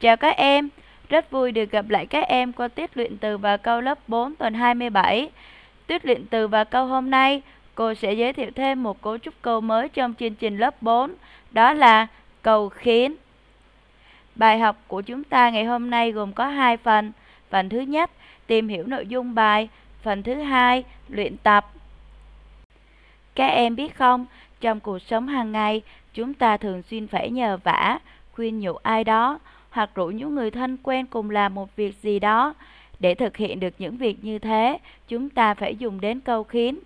Chào các em, rất vui được gặp lại các em qua tiết luyện từ và câu lớp 4 tuần 27. Tiết luyện từ và câu hôm nay, cô sẽ giới thiệu thêm một cấu trúc câu mới trong chương trình lớp 4, đó là cầu khiến. Bài học của chúng ta ngày hôm nay gồm có hai phần. Phần thứ nhất, tìm hiểu nội dung bài. Phần thứ hai, luyện tập. Các em biết không, trong cuộc sống hàng ngày, chúng ta thường xuyên phải nhờ vả, khuyên nhủ ai đó hoặc rủ những người thân quen cùng làm một việc gì đó. Để thực hiện được những việc như thế, chúng ta phải dùng đến câu khiến.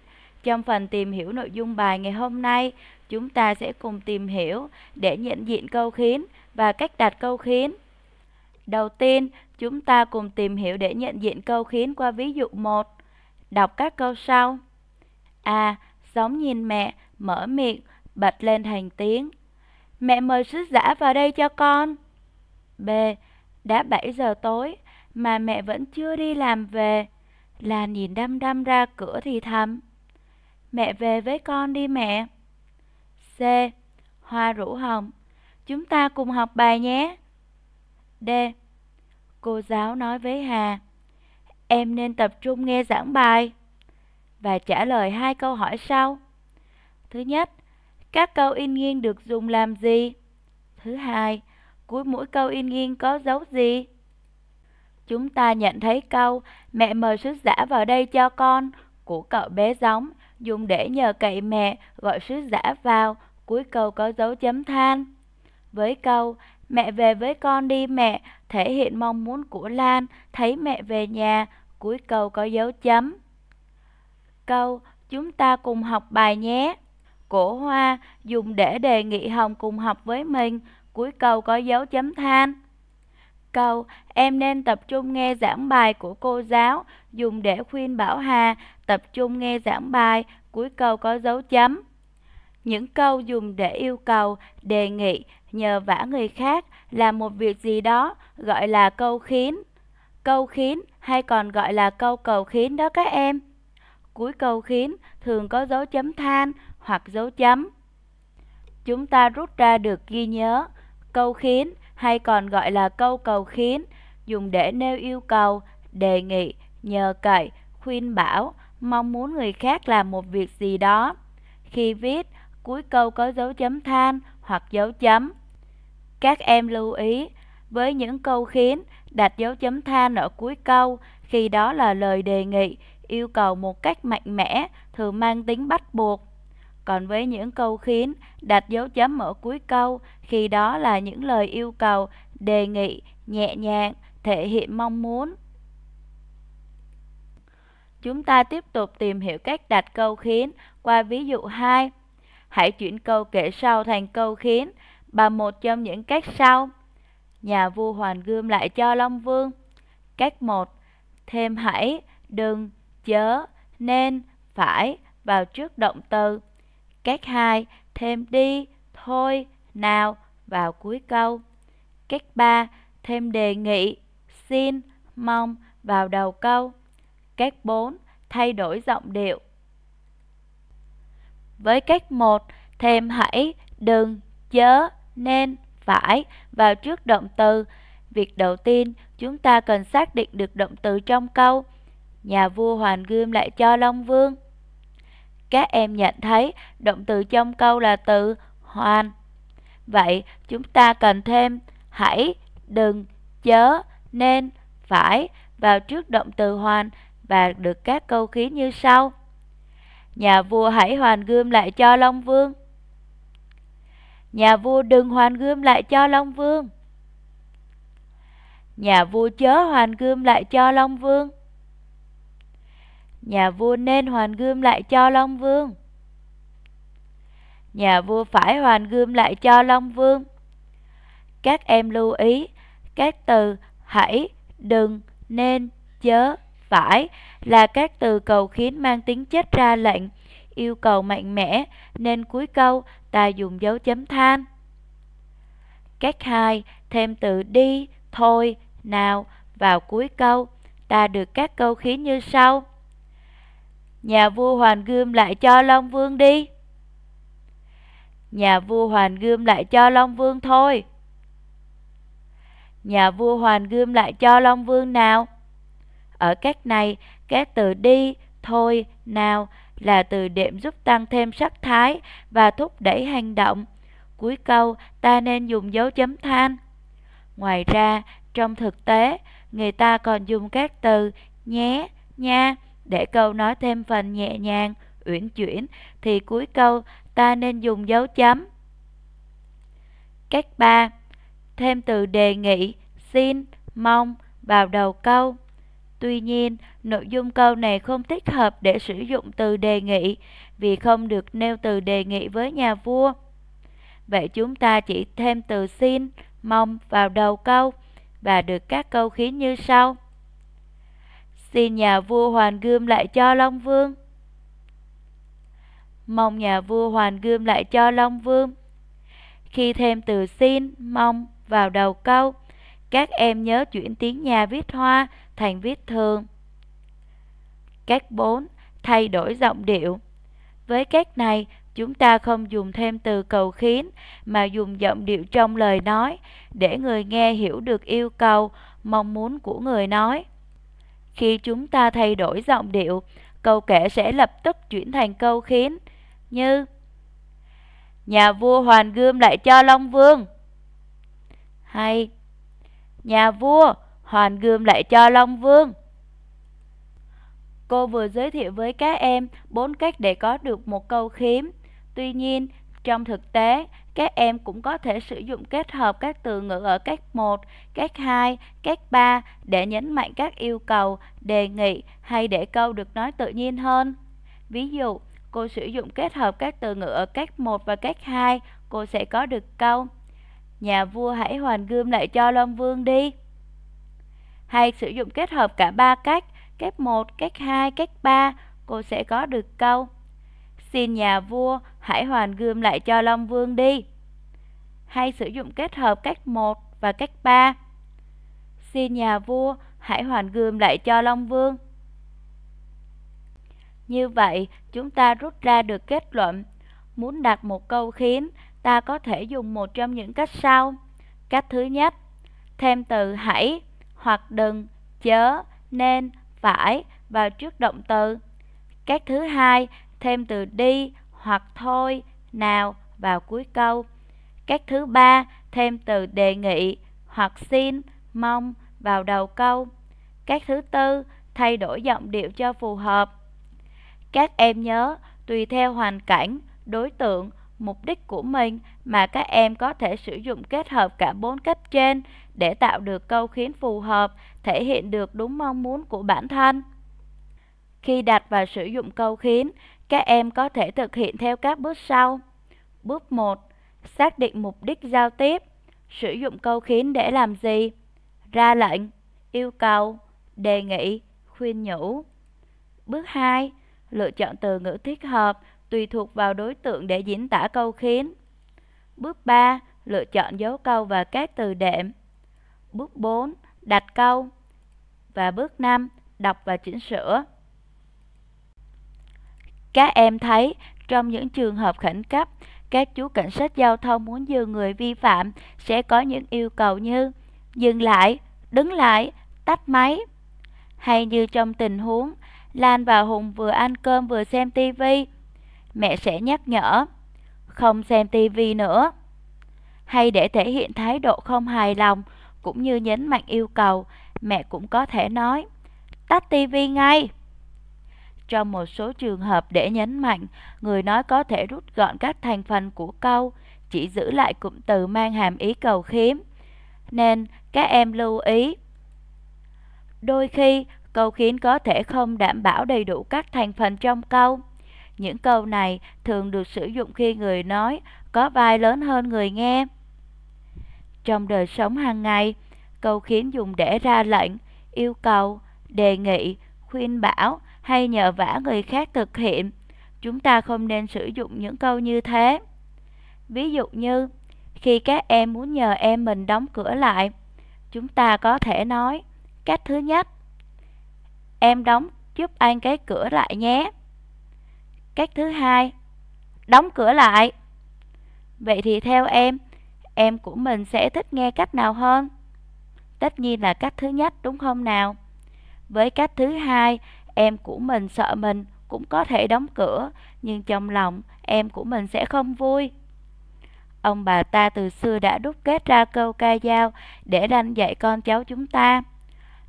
Trong phần tìm hiểu nội dung bài ngày hôm nay, chúng ta sẽ cùng tìm hiểu để nhận diện câu khiến và cách đặt câu khiến. Đầu tiên, chúng ta cùng tìm hiểu để nhận diện câu khiến qua ví dụ 1. Đọc các câu sau. A. Giống nhìn mẹ, mở miệng, bật lên thành tiếng. Mẹ mời sứ giả vào đây cho con. B. Đã 7 giờ tối mà mẹ vẫn chưa đi làm về. Là nhìn đăm đăm ra cửa thì thầm. Mẹ về với con đi mẹ. C. Hoa rủ hồng. Chúng ta cùng học bài nhé. D. Cô giáo nói với Hà. Em nên tập trung nghe giảng bài và trả lời hai câu hỏi sau. Thứ nhất, các câu in nghiêng được dùng làm gì? Thứ hai, cuối mỗi câu in nghiêng có dấu gì? Chúng ta nhận thấy câu Mẹ mời sứ giả vào đây cho con của cậu bé giống dùng để nhờ cậy mẹ gọi sứ giả vào cuối câu có dấu chấm than. Với câu Mẹ về với con đi mẹ thể hiện mong muốn của Lan thấy mẹ về nhà cuối câu có dấu chấm. Câu Chúng ta cùng học bài nhé. Cổ hoa dùng để đề nghị Hồng cùng học với mình cuối câu có dấu chấm than. Câu, em nên tập trung nghe giảng bài của cô giáo, dùng để khuyên Bảo Hà tập trung nghe giảng bài, cuối câu có dấu chấm. Những câu dùng để yêu cầu, đề nghị, nhờ vả người khác làm một việc gì đó gọi là câu khiến. Câu khiến hay còn gọi là câu cầu khiến đó các em. Cuối câu khiến thường có dấu chấm than hoặc dấu chấm. Chúng ta rút ra được ghi nhớ câu khiến hay còn gọi là câu cầu khiến dùng để nêu yêu cầu, đề nghị, nhờ cậy, khuyên bảo, mong muốn người khác làm một việc gì đó. Khi viết, cuối câu có dấu chấm than hoặc dấu chấm. Các em lưu ý, với những câu khiến đặt dấu chấm than ở cuối câu khi đó là lời đề nghị, yêu cầu một cách mạnh mẽ, thường mang tính bắt buộc còn với những câu khiến, đặt dấu chấm ở cuối câu, khi đó là những lời yêu cầu, đề nghị, nhẹ nhàng, thể hiện mong muốn. Chúng ta tiếp tục tìm hiểu cách đặt câu khiến qua ví dụ 2. Hãy chuyển câu kể sau thành câu khiến bằng một trong những cách sau. Nhà vua Hoàn Gươm lại cho Long Vương. Cách 1. Thêm hãy, đừng, chớ, nên, phải vào trước động từ cách hai thêm đi, thôi, nào vào cuối câu. cách ba thêm đề nghị, xin, mong vào đầu câu. cách bốn thay đổi giọng điệu. Với cách một thêm hãy, đừng, chớ, nên, phải vào trước động từ. Việc đầu tiên, chúng ta cần xác định được động từ trong câu. Nhà vua Hoàn Gươm lại cho Long Vương các em nhận thấy động từ trong câu là từ hoàn Vậy chúng ta cần thêm hãy, đừng, chớ, nên, phải vào trước động từ hoàn và được các câu khí như sau. Nhà vua hãy hoàn gươm lại cho Long Vương. Nhà vua đừng hoàn gươm lại cho Long Vương. Nhà vua chớ hoàn gươm lại cho Long Vương. Nhà vua nên hoàn gươm lại cho Long Vương Nhà vua phải hoàn gươm lại cho Long Vương Các em lưu ý Các từ hãy, đừng, nên, chớ, phải Là các từ cầu khiến mang tính chất ra lệnh Yêu cầu mạnh mẽ Nên cuối câu ta dùng dấu chấm than Cách 2 thêm từ đi, thôi, nào vào cuối câu ta được các câu khí như sau Nhà vua Hoàn Gươm lại cho Long Vương đi Nhà vua Hoàn Gươm lại cho Long Vương thôi Nhà vua Hoàn Gươm lại cho Long Vương nào Ở các này các từ đi, thôi, nào là từ đệm giúp tăng thêm sắc thái và thúc đẩy hành động Cuối câu ta nên dùng dấu chấm than Ngoài ra trong thực tế người ta còn dùng các từ nhé, nha để câu nói thêm phần nhẹ nhàng, uyển chuyển thì cuối câu ta nên dùng dấu chấm. Cách ba, Thêm từ đề nghị, xin, mong vào đầu câu. Tuy nhiên, nội dung câu này không thích hợp để sử dụng từ đề nghị vì không được nêu từ đề nghị với nhà vua. Vậy chúng ta chỉ thêm từ xin, mong vào đầu câu và được các câu khiến như sau xin nhà vua Hoàn Gươm lại cho Long Vương. Mong nhà vua Hoàn Gươm lại cho Long Vương. Khi thêm từ xin, mong vào đầu câu, các em nhớ chuyển tiếng nhà viết hoa thành viết thường. Cách 4. Thay đổi giọng điệu Với cách này, chúng ta không dùng thêm từ cầu khiến mà dùng giọng điệu trong lời nói để người nghe hiểu được yêu cầu, mong muốn của người nói. Khi chúng ta thay đổi giọng điệu, câu kể sẽ lập tức chuyển thành câu khiến như Nhà vua Hoàn Gươm lại cho Long Vương Hay Nhà vua Hoàn Gươm lại cho Long Vương Cô vừa giới thiệu với các em bốn cách để có được một câu khiếm. Tuy nhiên, trong thực tế, các em cũng có thể sử dụng kết hợp các từ ngữ ở cách 1, cách 2, cách 3 để nhấn mạnh các yêu cầu, đề nghị hay để câu được nói tự nhiên hơn. Ví dụ, cô sử dụng kết hợp các từ ngữ ở cách 1 và cách 2, cô sẽ có được câu Nhà vua hãy hoàn gươm lại cho Long Vương đi. Hay sử dụng kết hợp cả ba cách, cách 1, cách 2, cách 3, cô sẽ có được câu Xin nhà vua hãy hoàn gươm lại cho Long Vương đi. Hay sử dụng kết hợp cách 1 và cách 3. Xin nhà vua hãy hoàn gươm lại cho Long Vương. Như vậy, chúng ta rút ra được kết luận. Muốn đặt một câu khiến, ta có thể dùng một trong những cách sau. Cách thứ nhất, thêm từ hãy hoặc đừng, chớ, nên, phải vào trước động từ. Cách thứ hai, thêm từ đi hoặc thôi, nào vào cuối câu. Cách thứ ba, thêm từ đề nghị hoặc xin, mong vào đầu câu. Cách thứ tư, thay đổi giọng điệu cho phù hợp. Các em nhớ, tùy theo hoàn cảnh, đối tượng, mục đích của mình mà các em có thể sử dụng kết hợp cả bốn cách trên để tạo được câu khiến phù hợp, thể hiện được đúng mong muốn của bản thân. Khi đặt và sử dụng câu khiến, các em có thể thực hiện theo các bước sau. Bước 1. Xác định mục đích giao tiếp. Sử dụng câu khiến để làm gì? Ra lệnh, yêu cầu, đề nghị, khuyên nhủ. Bước 2. Lựa chọn từ ngữ thích hợp tùy thuộc vào đối tượng để diễn tả câu khiến. Bước 3. Lựa chọn dấu câu và các từ đệm. Bước 4. Đặt câu. Và bước 5. Đọc và chỉnh sửa. Các em thấy trong những trường hợp khẩn cấp, các chú cảnh sát giao thông muốn dừng người vi phạm sẽ có những yêu cầu như dừng lại, đứng lại, tắt máy. Hay như trong tình huống, Lan và Hùng vừa ăn cơm vừa xem tivi, mẹ sẽ nhắc nhở, không xem tivi nữa. Hay để thể hiện thái độ không hài lòng, cũng như nhấn mạnh yêu cầu, mẹ cũng có thể nói, tắt tivi ngay. Trong một số trường hợp để nhấn mạnh, người nói có thể rút gọn các thành phần của câu, chỉ giữ lại cụm từ mang hàm ý cầu khiếm. Nên các em lưu ý. Đôi khi, câu khiến có thể không đảm bảo đầy đủ các thành phần trong câu. Những câu này thường được sử dụng khi người nói có vai lớn hơn người nghe. Trong đời sống hàng ngày, câu khiến dùng để ra lệnh, yêu cầu, đề nghị, khuyên bảo hay nhờ vả người khác thực hiện chúng ta không nên sử dụng những câu như thế ví dụ như khi các em muốn nhờ em mình đóng cửa lại chúng ta có thể nói cách thứ nhất em đóng giúp anh cái cửa lại nhé cách thứ hai đóng cửa lại vậy thì theo em em của mình sẽ thích nghe cách nào hơn tất nhiên là cách thứ nhất đúng không nào với cách thứ hai Em của mình sợ mình cũng có thể đóng cửa, nhưng trong lòng em của mình sẽ không vui. Ông bà ta từ xưa đã đúc kết ra câu ca dao để ranh dạy con cháu chúng ta.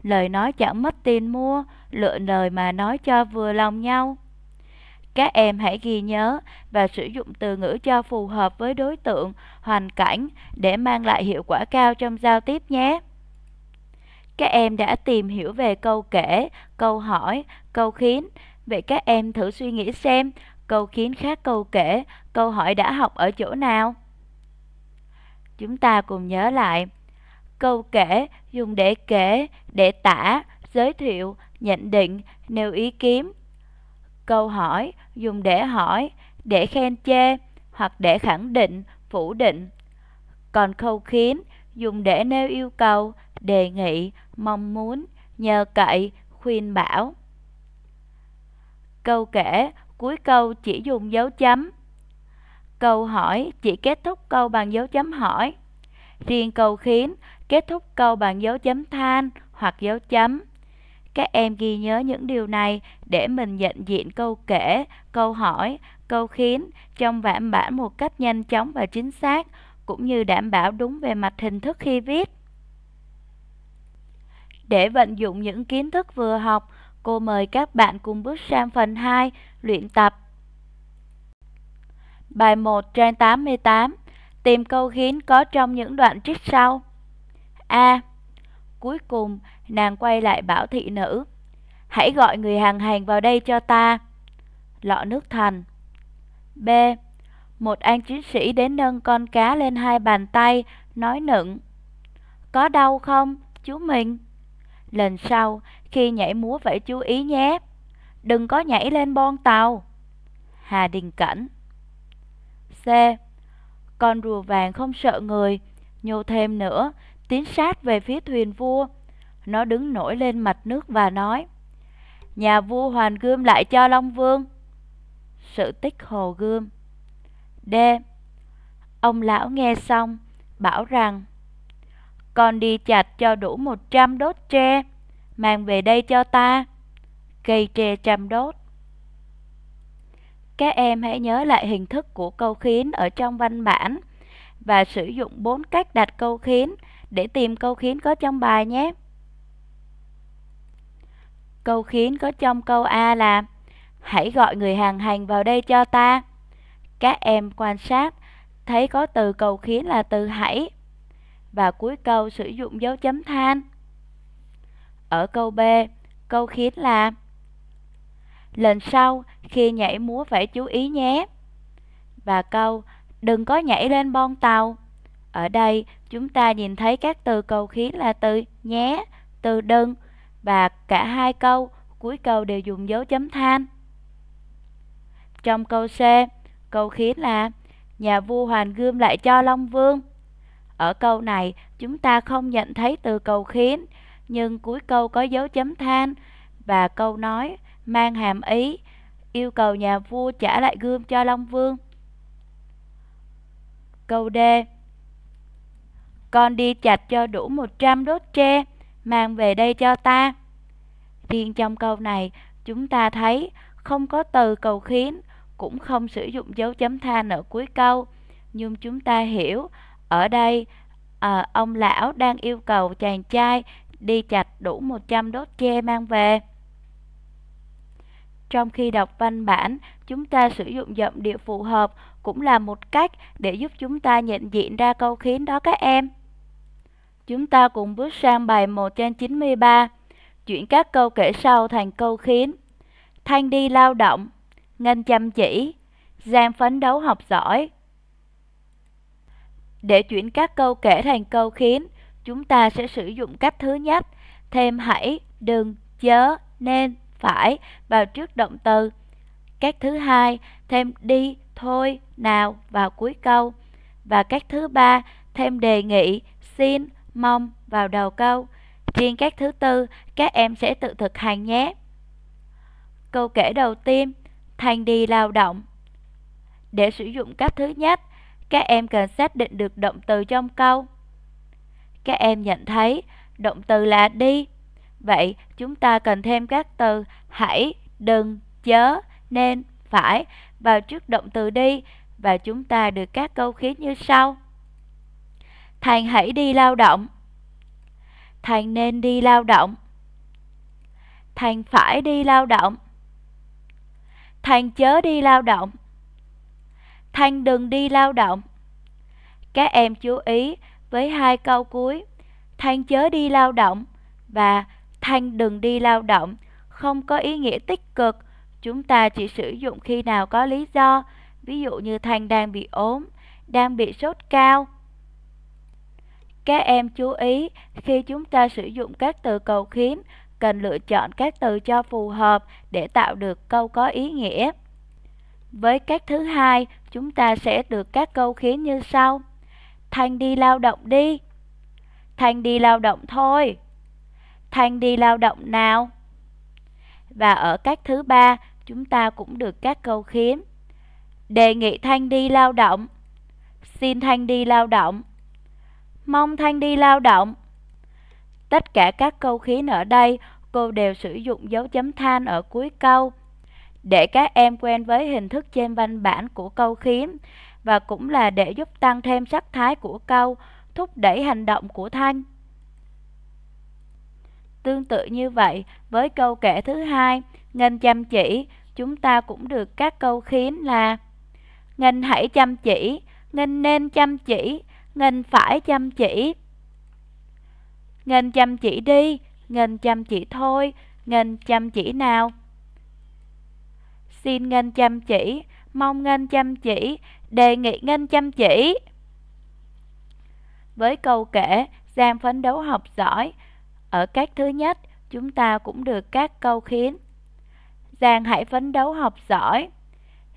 Lời nói chẳng mất tiền mua, lựa lời mà nói cho vừa lòng nhau. Các em hãy ghi nhớ và sử dụng từ ngữ cho phù hợp với đối tượng, hoàn cảnh để mang lại hiệu quả cao trong giao tiếp nhé. Các em đã tìm hiểu về câu kể, câu hỏi, câu khiến. Vậy các em thử suy nghĩ xem câu khiến khác câu kể, câu hỏi đã học ở chỗ nào? Chúng ta cùng nhớ lại. Câu kể dùng để kể, để tả, giới thiệu, nhận định, nêu ý kiến. Câu hỏi dùng để hỏi, để khen chê hoặc để khẳng định, phủ định. Còn câu khiến dùng để nêu yêu cầu, đề nghị, mong muốn, nhờ cậy, khuyên bảo. Câu kể, cuối câu chỉ dùng dấu chấm. Câu hỏi chỉ kết thúc câu bằng dấu chấm hỏi. Riêng câu khiến kết thúc câu bằng dấu chấm than hoặc dấu chấm. Các em ghi nhớ những điều này để mình nhận diện câu kể, câu hỏi, câu khiến trong vạn bản một cách nhanh chóng và chính xác cũng như đảm bảo đúng về mặt hình thức khi viết. Để vận dụng những kiến thức vừa học, cô mời các bạn cùng bước sang phần 2, luyện tập. Bài 1 trang 88 Tìm câu khiến có trong những đoạn trích sau A. Cuối cùng, nàng quay lại bảo thị nữ Hãy gọi người hàng hàng vào đây cho ta Lọ nước thành B. Một an chiến sĩ đến nâng con cá lên hai bàn tay, nói nựng Có đau không, chú mình? Lần sau, khi nhảy múa phải chú ý nhé. Đừng có nhảy lên bon tàu. Hà Đình Cảnh C. Con rùa vàng không sợ người, nhô thêm nữa, tiến sát về phía thuyền vua. Nó đứng nổi lên mặt nước và nói, Nhà vua hoàn gươm lại cho Long Vương. Sự tích hồ gươm D. Ông lão nghe xong, bảo rằng, con đi chặt cho đủ một trăm đốt tre, mang về đây cho ta. Cây tre trăm đốt. Các em hãy nhớ lại hình thức của câu khiến ở trong văn bản và sử dụng bốn cách đặt câu khiến để tìm câu khiến có trong bài nhé. Câu khiến có trong câu A là Hãy gọi người hàng hành vào đây cho ta. Các em quan sát thấy có từ cầu khiến là từ hãy và cuối câu sử dụng dấu chấm than. Ở câu B, câu khiến là Lần sau khi nhảy múa phải chú ý nhé. Và câu đừng có nhảy lên bon tàu. Ở đây chúng ta nhìn thấy các từ cầu khiến là từ nhé, từ đừng và cả hai câu cuối câu đều dùng dấu chấm than. Trong câu C, câu khiến là nhà vua Hoàn Gươm lại cho Long Vương ở câu này, chúng ta không nhận thấy từ cầu khiến, nhưng cuối câu có dấu chấm than và câu nói mang hàm ý yêu cầu nhà vua trả lại gươm cho Long Vương. Câu D. Con đi chặt cho đủ 100 đốt tre, mang về đây cho ta. Riêng trong câu này, chúng ta thấy không có từ cầu khiến, cũng không sử dụng dấu chấm than ở cuối câu, nhưng chúng ta hiểu ở đây, à, ông lão đang yêu cầu chàng trai đi chặt đủ 100 đốt tre mang về. Trong khi đọc văn bản, chúng ta sử dụng giọng điệu phù hợp cũng là một cách để giúp chúng ta nhận diện ra câu khiến đó các em. Chúng ta cùng bước sang bài 1 trên 93, chuyển các câu kể sau thành câu khiến. Thanh đi lao động, Ngân chăm chỉ, Giang phấn đấu học giỏi, để chuyển các câu kể thành câu khiến, chúng ta sẽ sử dụng cách thứ nhất, thêm hãy, đừng, chớ, nên, phải vào trước động từ. Cách thứ hai, thêm đi, thôi, nào vào cuối câu. Và cách thứ ba, thêm đề nghị, xin, mong vào đầu câu. Riêng cách thứ tư, các em sẽ tự thực hành nhé. Câu kể đầu tiên, Thành đi lao động. Để sử dụng cách thứ nhất, các em cần xác định được động từ trong câu. Các em nhận thấy động từ là đi. Vậy chúng ta cần thêm các từ hãy, đừng, chớ, nên, phải vào trước động từ đi và chúng ta được các câu khí như sau. Thành hãy đi lao động. Thành nên đi lao động. Thành phải đi lao động. Thành chớ đi lao động. Thanh đừng đi lao động. Các em chú ý với hai câu cuối, Thanh chớ đi lao động và Thanh đừng đi lao động không có ý nghĩa tích cực, chúng ta chỉ sử dụng khi nào có lý do, ví dụ như Thanh đang bị ốm, đang bị sốt cao. Các em chú ý khi chúng ta sử dụng các từ cầu khiến cần lựa chọn các từ cho phù hợp để tạo được câu có ý nghĩa. Với các thứ hai, chúng ta sẽ được các câu khiến như sau. thanh đi lao động đi. thanh đi lao động thôi. thanh đi lao động nào. Và ở các thứ ba, chúng ta cũng được các câu khiến. Đề nghị Thanh đi lao động. Xin Thanh đi lao động. Mong Thanh đi lao động. Tất cả các câu khiến ở đây, cô đều sử dụng dấu chấm than ở cuối câu để các em quen với hình thức trên văn bản của câu khiếm và cũng là để giúp tăng thêm sắc thái của câu, thúc đẩy hành động của Thanh. Tương tự như vậy, với câu kể thứ hai, Ngân chăm chỉ, chúng ta cũng được các câu khiếm là Ngân hãy chăm chỉ, Ngân nên chăm chỉ, Ngân phải chăm chỉ. Ngân chăm chỉ đi, Ngân chăm chỉ thôi, Ngân chăm chỉ nào xin Ngân chăm chỉ, mong Ngân chăm chỉ, đề nghị Ngân chăm chỉ. Với câu kể, Giang phấn đấu học giỏi, ở các thứ nhất, chúng ta cũng được các câu khiến. Giang hãy phấn đấu học giỏi.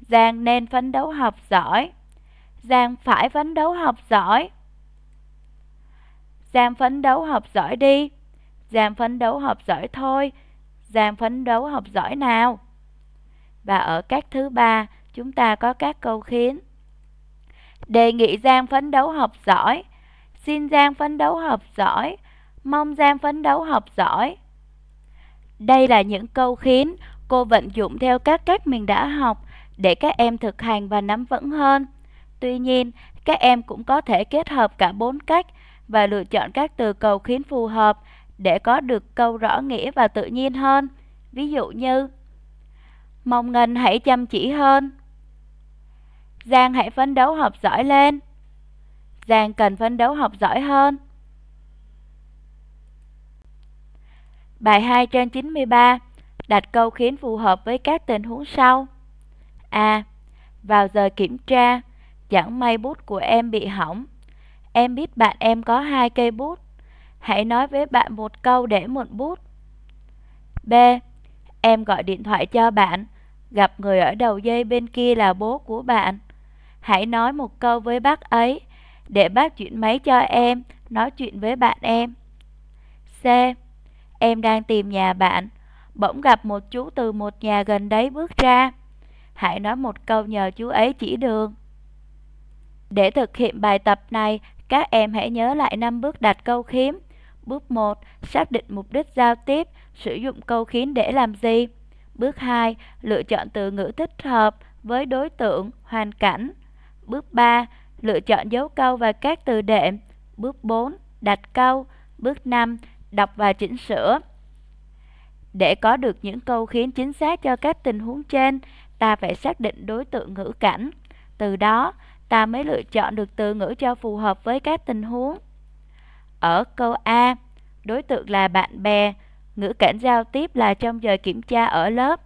Giang nên phấn đấu học giỏi. Giang phải phấn đấu học giỏi. Giang phấn đấu học giỏi đi. Giang phấn đấu học giỏi thôi. Giang phấn đấu học giỏi nào và ở các thứ ba chúng ta có các câu khiến. Đề nghị Giang phấn đấu học giỏi, xin Giang phấn đấu học giỏi, mong Giang phấn đấu học giỏi. Đây là những câu khiến cô vận dụng theo các cách mình đã học để các em thực hành và nắm vững hơn. Tuy nhiên, các em cũng có thể kết hợp cả bốn cách và lựa chọn các từ cầu khiến phù hợp để có được câu rõ nghĩa và tự nhiên hơn. Ví dụ như mong Ngân hãy chăm chỉ hơn. Giang hãy phấn đấu học giỏi lên. Giang cần phấn đấu học giỏi hơn. Bài 2 trên 93 đặt câu khiến phù hợp với các tình huống sau. A. Vào giờ kiểm tra, chẳng may bút của em bị hỏng. Em biết bạn em có hai cây bút. Hãy nói với bạn một câu để mượn bút. B. Em gọi điện thoại cho bạn Gặp người ở đầu dây bên kia là bố của bạn. Hãy nói một câu với bác ấy để bác chuyển máy cho em, nói chuyện với bạn em. C. Em đang tìm nhà bạn, bỗng gặp một chú từ một nhà gần đấy bước ra. Hãy nói một câu nhờ chú ấy chỉ đường. Để thực hiện bài tập này, các em hãy nhớ lại năm bước đặt câu khiếm. Bước 1. Xác định mục đích giao tiếp, sử dụng câu khiến để làm gì? Bước 2. Lựa chọn từ ngữ thích hợp với đối tượng, hoàn cảnh. Bước 3. Lựa chọn dấu câu và các từ đệm. Bước 4. Đặt câu. Bước 5. Đọc và chỉnh sửa. Để có được những câu khiến chính xác cho các tình huống trên, ta phải xác định đối tượng ngữ cảnh. Từ đó, ta mới lựa chọn được từ ngữ cho phù hợp với các tình huống. Ở câu A, đối tượng là bạn bè, ngữ cảnh giao tiếp là trong giờ kiểm tra ở lớp.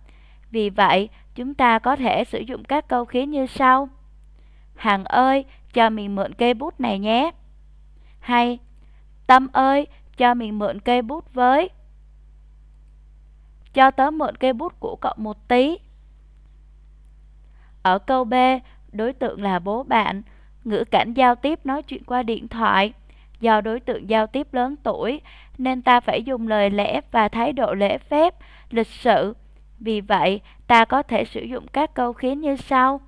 Vì vậy, chúng ta có thể sử dụng các câu khí như sau. Hằng ơi, cho mình mượn cây bút này nhé. Hay, Tâm ơi, cho mình mượn cây bút với. Cho tớ mượn cây bút của cậu một tí. Ở câu B, đối tượng là bố bạn, ngữ cảnh giao tiếp nói chuyện qua điện thoại do đối tượng giao tiếp lớn tuổi nên ta phải dùng lời lẽ và thái độ lễ phép, lịch sự. Vì vậy, ta có thể sử dụng các câu khiến như sau.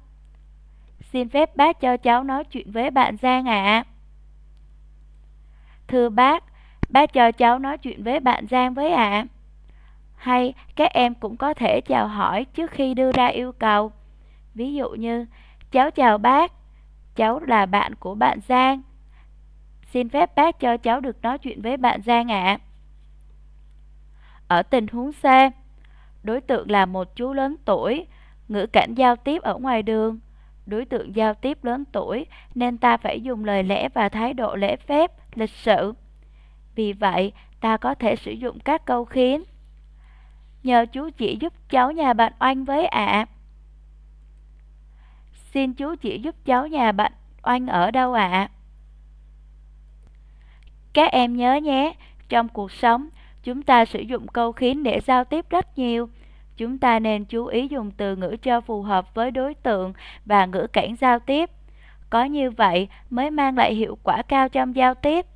Xin phép bác cho cháu nói chuyện với bạn Giang ạ. À. Thưa bác, bác cho cháu nói chuyện với bạn Giang với ạ. À. Hay các em cũng có thể chào hỏi trước khi đưa ra yêu cầu. Ví dụ như, cháu chào bác, cháu là bạn của bạn Giang Xin phép bác cho cháu được nói chuyện với bạn Giang ạ. À. Ở tình huống C, đối tượng là một chú lớn tuổi, ngữ cảnh giao tiếp ở ngoài đường. Đối tượng giao tiếp lớn tuổi nên ta phải dùng lời lẽ và thái độ lễ phép, lịch sự. Vì vậy, ta có thể sử dụng các câu khiến. Nhờ chú chỉ giúp cháu nhà bạn Oanh với ạ. À. Xin chú chỉ giúp cháu nhà bạn Oanh ở đâu ạ? À? Các em nhớ nhé, trong cuộc sống, chúng ta sử dụng câu khiến để giao tiếp rất nhiều. Chúng ta nên chú ý dùng từ ngữ cho phù hợp với đối tượng và ngữ cảnh giao tiếp. Có như vậy mới mang lại hiệu quả cao trong giao tiếp.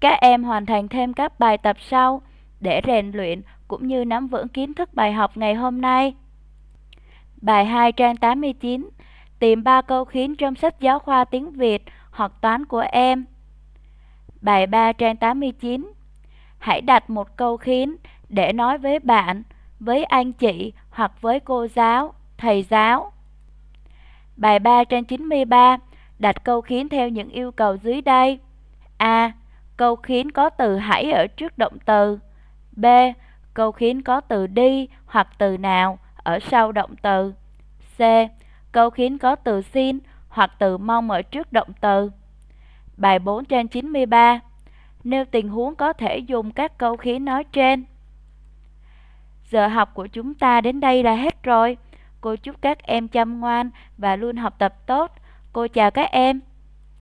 Các em hoàn thành thêm các bài tập sau để rèn luyện cũng như nắm vững kiến thức bài học ngày hôm nay. Bài 2 trang 89 Tìm 3 câu khiến trong sách giáo khoa tiếng Việt – hoặc toán của em. Bài 3 trang 89 Hãy đặt một câu khiến để nói với bạn, với anh chị hoặc với cô giáo, thầy giáo. Bài 3 trang 93 Đặt câu khiến theo những yêu cầu dưới đây. A. Câu khiến có từ hãy ở trước động từ. B. Câu khiến có từ đi hoặc từ nào ở sau động từ. C. Câu khiến có từ xin hoặc từ mong ở trước động từ. Bài 4 trên 93 Nêu tình huống có thể dùng các câu khí nói trên. Giờ học của chúng ta đến đây là hết rồi. Cô chúc các em chăm ngoan và luôn học tập tốt. Cô chào các em.